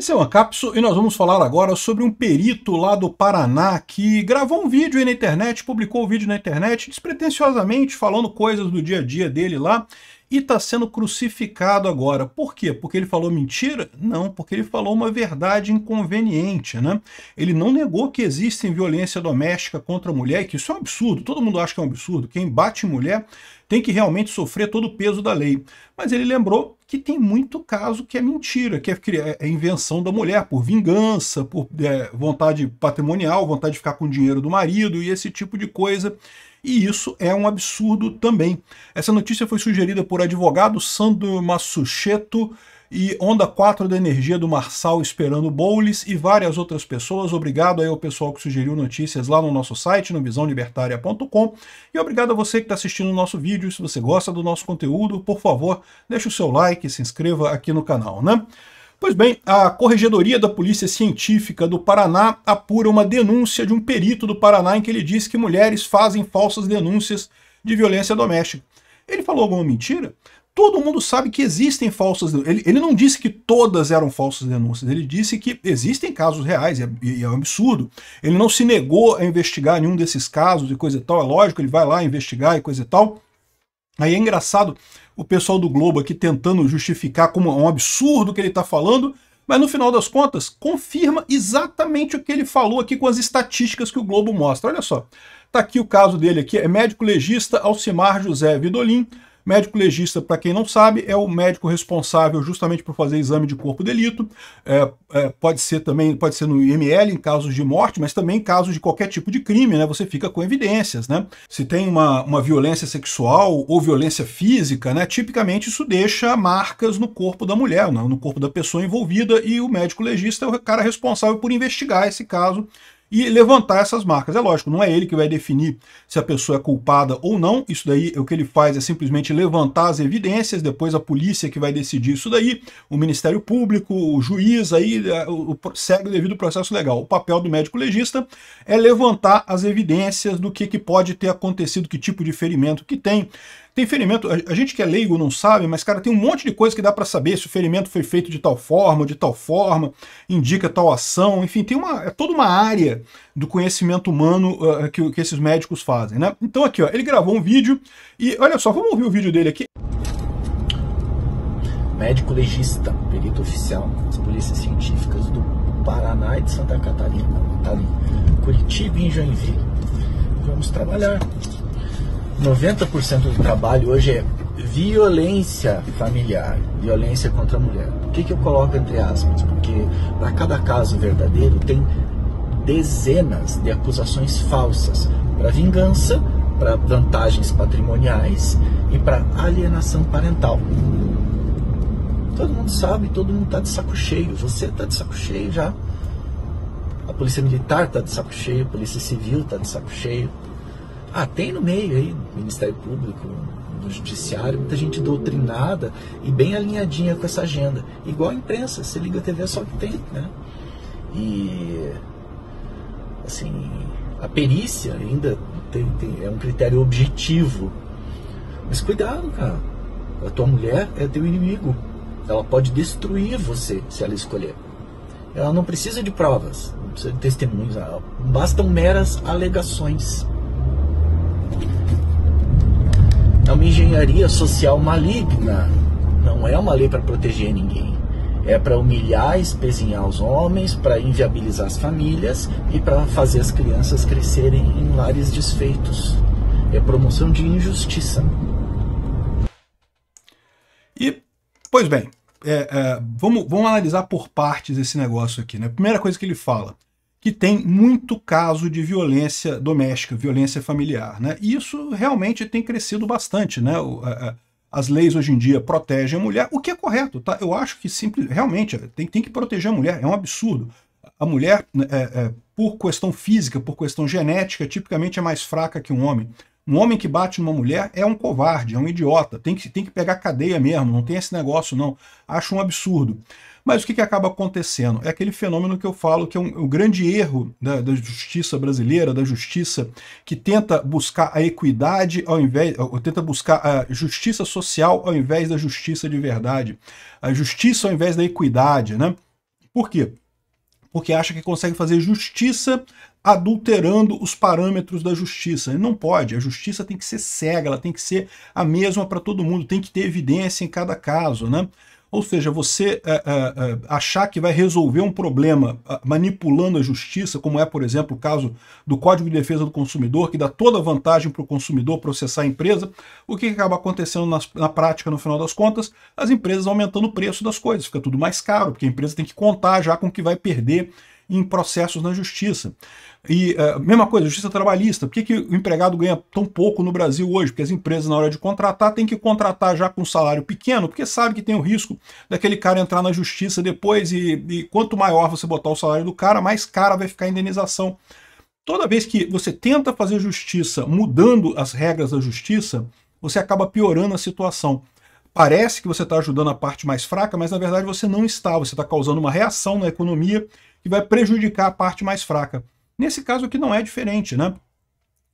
Esse é uma cápsula e nós vamos falar agora sobre um perito lá do Paraná que gravou um vídeo aí na internet, publicou o um vídeo na internet, despretensiosamente falando coisas do dia a dia dele lá e está sendo crucificado agora. Por quê? Porque ele falou mentira? Não, porque ele falou uma verdade inconveniente. Né? Ele não negou que existe violência doméstica contra a mulher, que isso é um absurdo, todo mundo acha que é um absurdo. Quem bate mulher tem que realmente sofrer todo o peso da lei. Mas ele lembrou que tem muito caso que é mentira, que é, é, é invenção da mulher por vingança, por é, vontade patrimonial, vontade de ficar com o dinheiro do marido e esse tipo de coisa. E isso é um absurdo também. Essa notícia foi sugerida por advogado Sandro Massucheto e Onda 4 da Energia do Marçal Esperando Bowles e várias outras pessoas. Obrigado aí ao pessoal que sugeriu notícias lá no nosso site, no visãolibertária.com. E obrigado a você que está assistindo o nosso vídeo. Se você gosta do nosso conteúdo, por favor, deixe o seu like, se inscreva aqui no canal, né? Pois bem, a Corregedoria da Polícia Científica do Paraná apura uma denúncia de um perito do Paraná em que ele diz que mulheres fazem falsas denúncias de violência doméstica. Ele falou alguma mentira? Todo mundo sabe que existem falsas denúncias. Ele, ele não disse que todas eram falsas denúncias, ele disse que existem casos reais, e é, é um absurdo. Ele não se negou a investigar nenhum desses casos e coisa e tal, é lógico, ele vai lá investigar e coisa e tal. Aí é engraçado, o pessoal do Globo aqui tentando justificar como é um absurdo o que ele está falando, mas no final das contas confirma exatamente o que ele falou aqui com as estatísticas que o Globo mostra. Olha só, tá aqui o caso dele aqui, é médico legista Alcimar José Vidolin, Médico legista, para quem não sabe, é o médico responsável justamente por fazer exame de corpo delito. É, é, pode ser também, pode ser no IML, em casos de morte, mas também em casos de qualquer tipo de crime, né? Você fica com evidências, né? Se tem uma, uma violência sexual ou violência física, né? Tipicamente isso deixa marcas no corpo da mulher, no corpo da pessoa envolvida, e o médico legista é o cara responsável por investigar esse caso e levantar essas marcas. É lógico, não é ele que vai definir se a pessoa é culpada ou não, isso daí o que ele faz é simplesmente levantar as evidências, depois a polícia que vai decidir isso daí, o Ministério Público, o juiz aí é, o, o, segue o devido processo legal. O papel do médico legista é levantar as evidências do que, que pode ter acontecido, que tipo de ferimento que tem, tem ferimento, a gente que é leigo não sabe, mas cara, tem um monte de coisa que dá para saber se o ferimento foi feito de tal forma, de tal forma, indica tal ação, enfim, tem uma, é toda uma área do conhecimento humano uh, que, que esses médicos fazem, né? Então aqui, ó, ele gravou um vídeo e olha só, vamos ouvir o vídeo dele aqui. Médico legista, perito oficial das polícias científicas do Paraná e de Santa Catarina, Curitiba e Joinville. Vamos trabalhar 90% do trabalho hoje é violência familiar, violência contra a mulher. Por que, que eu coloco entre aspas? Porque para cada caso verdadeiro tem dezenas de acusações falsas para vingança, para vantagens patrimoniais e para alienação parental. Todo mundo sabe, todo mundo está de saco cheio. Você está de saco cheio já. A polícia militar está de saco cheio, a polícia civil está de saco cheio. Ah, tem no meio aí Ministério Público, no Judiciário, muita gente doutrinada e bem alinhadinha com essa agenda. Igual a imprensa, você liga a TV é só que tem, né? E assim, a perícia ainda tem, tem, é um critério objetivo. Mas cuidado, cara. A tua mulher é teu inimigo. Ela pode destruir você se ela escolher. Ela não precisa de provas, não precisa de testemunhos, bastam meras alegações. é uma engenharia social maligna. Não é uma lei para proteger ninguém. É para humilhar, espezinhar os homens, para inviabilizar as famílias e para fazer as crianças crescerem em lares desfeitos. É promoção de injustiça. E, pois bem, é, é, vamos, vamos analisar por partes esse negócio aqui. Né? Primeira coisa que ele fala: que tem muito caso de violência doméstica, violência familiar. Né? E isso realmente tem crescido bastante. Né? O, a, a, as leis hoje em dia protegem a mulher, o que é correto. Tá? Eu acho que simples, realmente tem, tem que proteger a mulher, é um absurdo. A mulher, né, é, é, por questão física, por questão genética, tipicamente é mais fraca que um homem. Um homem que bate numa mulher é um covarde, é um idiota, tem que, tem que pegar cadeia mesmo, não tem esse negócio não. Acho um absurdo. Mas o que, que acaba acontecendo? É aquele fenômeno que eu falo que é um, um grande erro da, da, justiça brasileira, da justiça que tenta buscar a equidade ao invés, ou tenta buscar a justiça social ao invés da justiça de verdade. A justiça ao invés da equidade, né? Por quê? Porque acha que consegue fazer justiça adulterando os parâmetros da justiça. Não pode, a justiça tem que ser cega, ela tem que ser a mesma para todo mundo, tem que ter evidência em cada caso, né? Ou seja, você é, é, achar que vai resolver um problema manipulando a justiça, como é, por exemplo, o caso do Código de Defesa do Consumidor, que dá toda a vantagem para o consumidor processar a empresa, o que acaba acontecendo na prática, no final das contas? As empresas aumentando o preço das coisas, fica tudo mais caro, porque a empresa tem que contar já com o que vai perder em processos na justiça. E uh, mesma coisa, justiça trabalhista. Por que, que o empregado ganha tão pouco no Brasil hoje? Porque as empresas, na hora de contratar, têm que contratar já com salário pequeno, porque sabe que tem o risco daquele cara entrar na justiça depois, e, e quanto maior você botar o salário do cara, mais cara vai ficar a indenização. Toda vez que você tenta fazer justiça mudando as regras da justiça, você acaba piorando a situação. Parece que você está ajudando a parte mais fraca, mas na verdade você não está. Você está causando uma reação na economia que vai prejudicar a parte mais fraca. Nesse caso aqui não é diferente, né?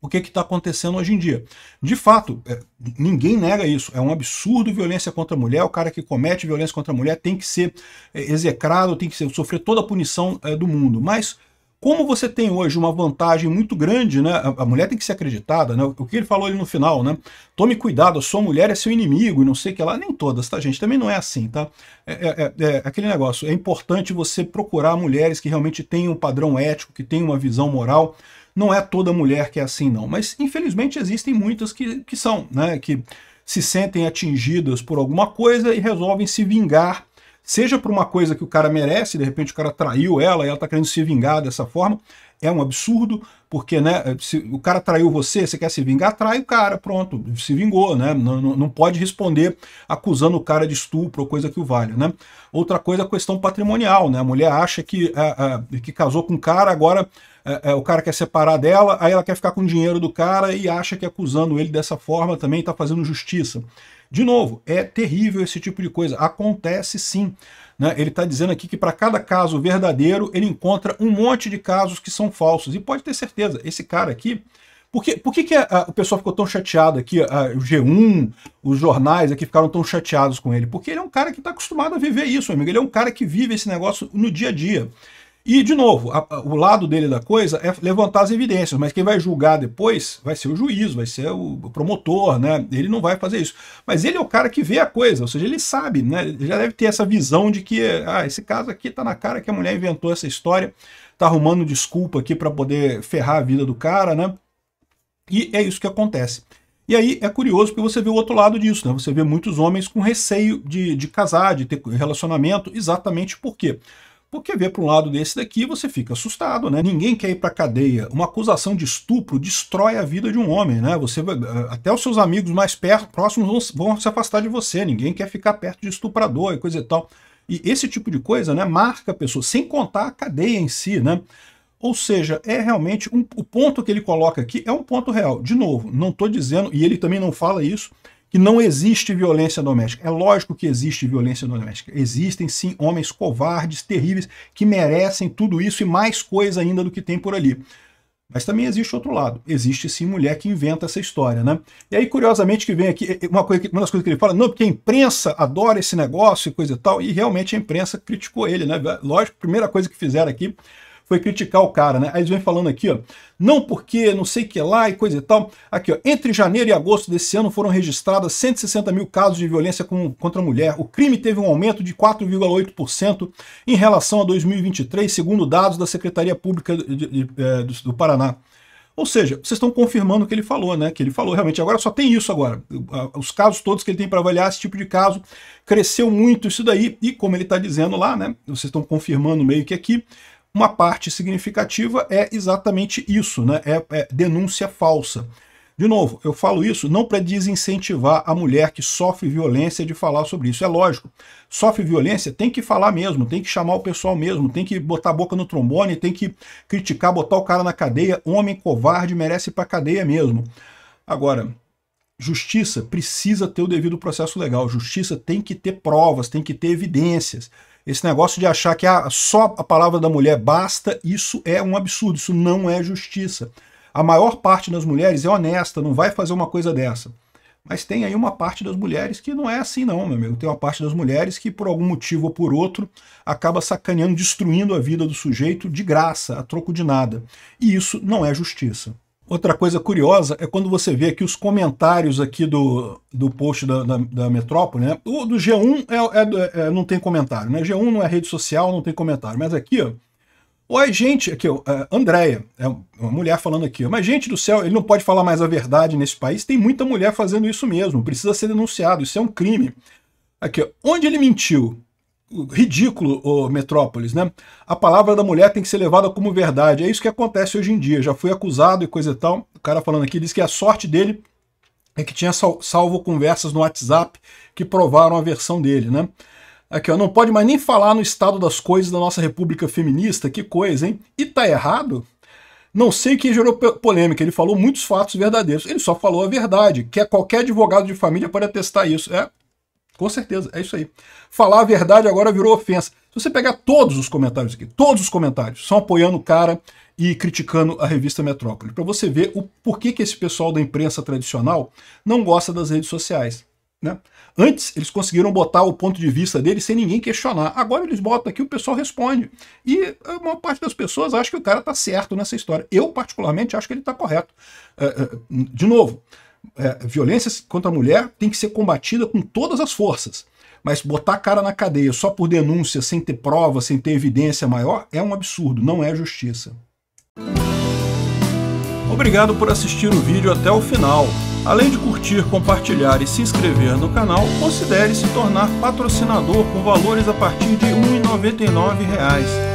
O que está acontecendo hoje em dia? De fato, é, ninguém nega isso. É um absurdo violência contra a mulher. O cara que comete violência contra a mulher tem que ser é, execrado, tem que ser, sofrer toda a punição é, do mundo. Mas como você tem hoje uma vantagem muito grande, né? A, mulher tem que ser acreditada, né? O, o que ele falou ali no final, né? Tome cuidado, a sua mulher é seu inimigo e não sei o que lá. Nem todas, tá, gente? Também não é assim, tá? É, é, é, é aquele negócio. É importante você procurar mulheres que realmente tenham um padrão ético, que tenham uma visão moral, não é toda mulher que é assim não, mas infelizmente existem muitas que, que são, né, que se sentem atingidas por alguma coisa e resolvem se vingar seja por uma coisa que o cara merece, de repente o cara traiu ela e ela está querendo se vingar dessa forma, é um absurdo, porque né, se o cara traiu você, você quer se vingar, trai o cara, pronto, se vingou, né? Não, não pode responder acusando o cara de estupro ou coisa que o valha, né? Outra coisa é a questão patrimonial, né? A mulher acha que, a, é, é, que casou com o cara, agora é, o cara quer separar dela, aí ela quer ficar com o dinheiro do cara e acha que acusando ele dessa forma também está fazendo justiça. De novo, é terrível esse tipo de coisa, acontece sim. Né? Ele está dizendo aqui que para cada caso verdadeiro, ele encontra um monte de casos que são falsos. E pode ter certeza, esse cara aqui, por que, por que, que a, a, o pessoal ficou tão chateado aqui? A, o G1, os jornais aqui ficaram tão chateados com ele? Porque ele é um cara que está acostumado a viver isso, amigo. Ele é um cara que vive esse negócio no dia a dia. E, de novo, a, a, o lado dele da coisa é levantar as evidências, mas quem vai julgar depois vai ser o juiz, vai ser o promotor, né? Ele não vai fazer isso. Mas ele é o cara que vê a coisa, ou seja, ele sabe, né? Ele já deve ter essa visão de que, ah, esse caso aqui tá na cara que a mulher inventou essa história, tá arrumando desculpa aqui para poder ferrar a vida do cara, né? E é isso que acontece. E aí é curioso porque você vê o outro lado disso, né? Você vê muitos homens com receio de, de casar, de ter relacionamento, exatamente por quê? Porque vê para um lado desse daqui, você fica assustado, né? Ninguém quer ir para cadeia. Uma acusação de estupro destrói a vida de um homem, né? Você eh, até os seus amigos mais perto, próximos vão, vão se afastar de você. Ninguém quer ficar perto de estuprador e coisa e tal. E esse tipo de coisa, né, marca a pessoa, sem contar a cadeia em si, né? Ou seja, é realmente um, o ponto que ele coloca aqui é um ponto real. De novo, não estou dizendo, e ele também não fala isso, que não existe violência doméstica. É lógico que existe violência doméstica. Existem sim homens covardes, terríveis, que merecem tudo isso e mais coisa ainda do que tem por ali. Mas também existe outro lado. Existe sim mulher que inventa essa história, né? E aí, curiosamente, que vem aqui, uma, coisa que, uma das coisas que ele fala, não, porque a imprensa adora esse negócio e coisa e tal, e realmente a imprensa criticou ele, né? Lógico, primeira coisa que fizeram aqui foi criticar o cara, né? Aí eles vêm falando aqui, ó, não porque não sei o que lá e coisa e tal. Aqui, ó, entre janeiro e agosto desse ano foram registradas 160 mil casos de violência com, contra a mulher. O crime teve um aumento de 4,8% em relação a 2023, segundo dados da Secretaria Pública de, de, de, eh, do Paraná. Ou seja, vocês estão confirmando o que ele falou, né? Que ele falou realmente. Agora só tem isso agora. Os casos todos que ele tem para avaliar, esse tipo de caso, cresceu muito isso daí. E como ele está dizendo lá, né? Vocês estão confirmando meio que aqui uma parte significativa é exatamente isso, né? é, é denúncia falsa. De novo, eu falo isso não para desincentivar a mulher que sofre violência de falar sobre isso. É lógico, sofre violência tem que falar mesmo, tem que chamar o pessoal mesmo, tem que botar a boca no trombone, tem que criticar, botar o cara na cadeia. Homem covarde merece ir para cadeia mesmo. Agora, justiça precisa ter o devido processo legal. Justiça tem que ter provas, tem que ter evidências. Esse negócio de achar que a ah, só a palavra da mulher basta, isso é um absurdo, isso não é justiça. A maior parte das mulheres é honesta, não vai fazer uma coisa dessa. Mas tem aí uma parte das mulheres que não é assim não, meu amigo. Tem uma parte das mulheres que, por algum motivo ou por outro, acaba sacaneando, destruindo a vida do sujeito de graça, a troco de nada. E isso não é justiça. Outra coisa curiosa é quando você vê aqui os comentários aqui do, do post da, da, da Metrópole, né? O do G1 é, é, é, não tem comentário, né? G1 não é rede social, não tem comentário. Mas aqui, ó. Oi, gente, aqui, ó, é, Andréia, é uma mulher falando aqui, ó, mas gente do céu, ele não pode falar mais a verdade nesse país, tem muita mulher fazendo isso mesmo, precisa ser denunciado, isso é um crime. Aqui, ó, onde ele mentiu? ridículo, o Metrópolis, né? A palavra da mulher tem que ser levada como verdade. É isso que acontece hoje em dia. Já fui acusado e coisa e tal. O cara falando aqui diz que a sorte dele é que tinha salvo conversas no WhatsApp que provaram a versão dele, né? Aqui, ó, não pode mais nem falar no estado das coisas da nossa república feminista, que coisa, hein? E tá errado? Não sei o que gerou polêmica, ele falou muitos fatos verdadeiros. Ele só falou a verdade, que é qualquer advogado de família pode atestar isso. É, com certeza, é isso aí. Falar a verdade agora virou ofensa. Se você pegar todos os comentários aqui, todos os comentários são apoiando o cara e criticando a revista Metrópole, para você ver o porquê que esse pessoal da imprensa tradicional não gosta das redes sociais. Né? Antes, eles conseguiram botar o ponto de vista deles sem ninguém questionar. Agora eles botam aqui, o pessoal responde. E a maior parte das pessoas acha que o cara está certo nessa história. Eu, particularmente, acho que ele está correto. É, é, de novo, é, violência contra a mulher tem que ser combatida com todas as forças. Mas botar a cara na cadeia só por denúncia, sem ter prova, sem ter evidência maior, é um absurdo, não é justiça. Obrigado por assistir o vídeo até o final. Além de curtir, compartilhar e se inscrever no canal, considere se tornar patrocinador com valores a partir de R$ 1,99